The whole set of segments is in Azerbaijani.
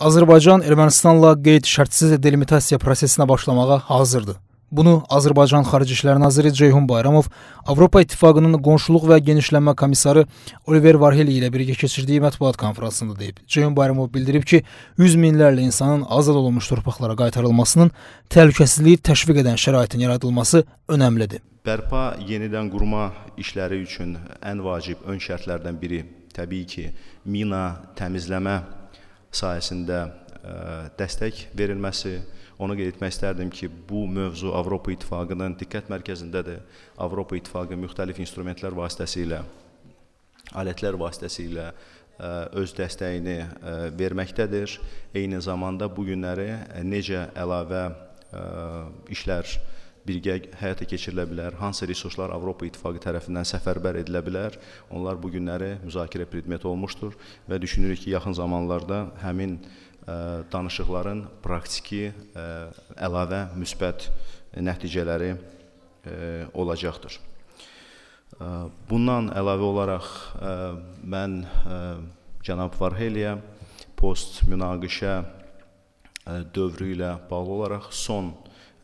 Azərbaycan Ermənistanla qeyd-şərtsiz delimitasiya prosesinə başlamağa hazırdır. Bunu Azərbaycan Xarici İşlər naziri Ceyhun Bayramov Avropa İttifaqının qonşuluq və genişlənmə komissarı Oliver Varheli ilə birgə keçirdiyi mətbuat konfransında deyib. Ceyhun Bayramov bildirib ki, 100 minlərlə insanın azad olunmuş torpaqlara qaytarılmasının təhlükəsizliyi təşviq edən şəraitin yaradılması önəmlidir. Bərpa yenidən qurma işləri üçün ən vacib ön şərtlərdən biri təbii ki, mina təmizləmə sayəsində ə, e, dəstək verilməsi. Onu qeyd etmək istərdim ki, bu mövzu Avropa İttifaqının diqqət mərkəzindədir. Avropa İttifaqı müxtəlif instrumentlər vasitəsilə, alətlər vasitəsilə ə, e, öz dəstəyini ə, e, verməkdədir. Eyni zamanda bu günləri necə əlavə ə, işlər birgə həyata keçirilə bilər, hansı resurslar Avropa İttifaqı tərəfindən səfərbər edilə bilər. Onlar bu günləri müzakirə predmeti olmuşdur və düşünürük ki, yaxın zamanlarda həmin ə, e, danışıqların praktiki ə, e, əlavə müsbət e, nəticələri ə, olacaqdır. Ə, bundan əlavə olaraq ə, mən ə, cənab Varheliyə post münaqişə dövrü ilə bağlı olaraq son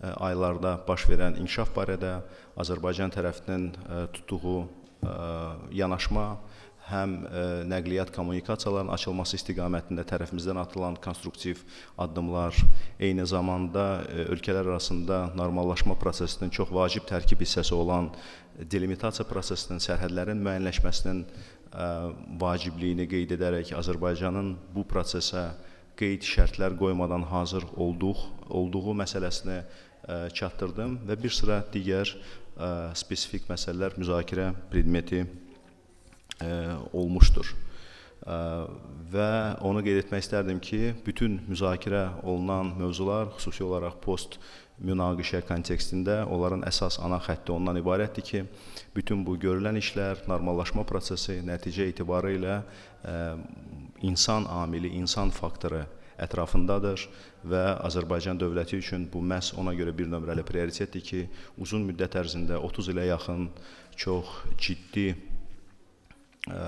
E, aylarda baş verən inkişaf barədə Azərbaycan tərəfindən e, tutduğu e, yanaşma, həm nəqliyyat kommunikasiyalarının açılması istiqamətində tərəfimizdən atılan konstruktiv addımlar, eyni zamanda ölkələr arasında normallaşma prosesinin çox vacib tərkib hissəsi olan delimitasiya prosesinin, sərhədlərin müəyyənləşməsinin vacibliyini qeyd edərək Azərbaycanın bu prosesə qeyd şərtlər qoymadan hazır olduq, olduğu məsələsini E, çatdırdım və bir sıra digər ə, e, spesifik məsələlər müzakirə predmeti ə, e, olmuşdur. Ə, və onu qeyd etmək istərdim ki, bütün müzakirə olunan mövzular xüsusi olaraq post münaqişə kontekstində onların əsas ana xətti ondan ibarətdir ki, bütün bu görülən işlər, normallaşma prosesi nəticə etibarı ilə ə, insan amili, insan faktoru ətrafındadır və Azərbaycan dövləti üçün bu məhz ona görə bir nömrəli prioritetdir ki, uzun müddət ərzində 30 ilə yaxın çox ciddi ə, e,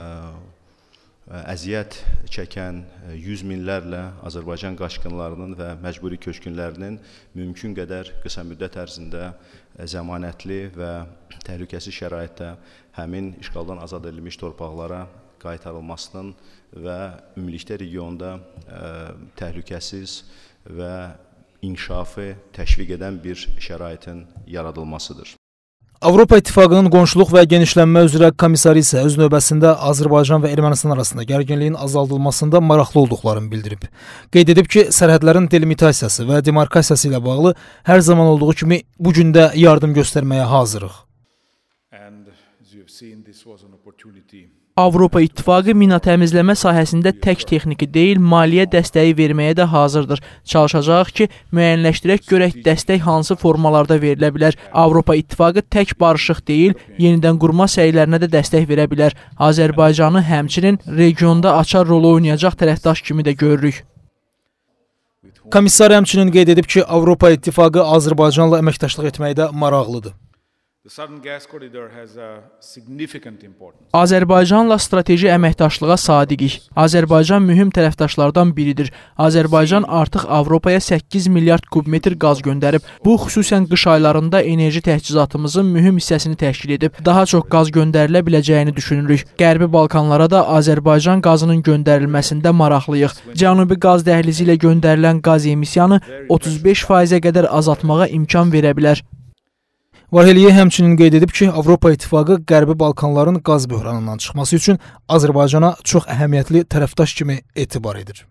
E, əziyyət çəkən e, yüz minlərlə Azərbaycan qaçqınlarının və məcburi köçkünlərinin mümkün qədər qısa müddət ərzində e, zəmanətli və təhlükəsiz şəraitdə həmin işğaldan azad edilmiş torpaqlara qaytarılmasının və ümumilikdə regionda təhlükəsiz və inkişafı təşviq edən bir şəraitin yaradılmasıdır. Avropa İttifaqının qonşuluq və genişlənmə üzrə komissarı isə öz növbəsində Azərbaycan və Ermənistan arasında gərginliyin azaldılmasında maraqlı olduqlarını bildirib. Qeyd edib ki, sərhədlərin delimitasiyası və demarkasiyası ilə bağlı hər zaman olduğu kimi bu gün də yardım göstərməyə hazırıq. And as you have seen, this was an opportunity Avropa İttifaqı mina təmizləmə sahəsində tək texniki deyil, maliyyə dəstəyi verməyə də hazırdır. Çalışacağıq ki, müəyyənləşdirək görək dəstək hansı formalarda verilə bilər. Avropa İttifaqı tək barışıq deyil, yenidən qurma səylərinə də dəstək verə bilər. Azərbaycanı həmçinin regionda açar rolu oynayacaq tərəfdaş kimi də görürük. Komissar həmçinin qeyd edib ki, Avropa İttifaqı Azərbaycanla əməkdaşlıq etməkdə maraqlıdır. Azərbaycanla strateji əməkdaşlığa sadiqik. Azərbaycan mühüm tərəfdaşlardan biridir. Azərbaycan artıq Avropaya 8 milyard kubmetr qaz göndərib. Bu, xüsusən qış aylarında enerji təchizatımızın mühüm hissəsini təşkil edib. Daha çox qaz göndərilə biləcəyini düşünürük. Qərbi Balkanlara da Azərbaycan qazının göndərilməsində maraqlıyıq. Cənubi qaz dəhlizi ilə göndərilən qaz emisiyanı 35%-ə qədər azaltmağa imkan verə bilər. Varheliyə həmçinin qeyd edib ki, Avropa İttifaqı Qərbi Balkanların qaz böhranından çıxması üçün Azərbaycana çox əhəmiyyətli tərəfdaş kimi etibar edir.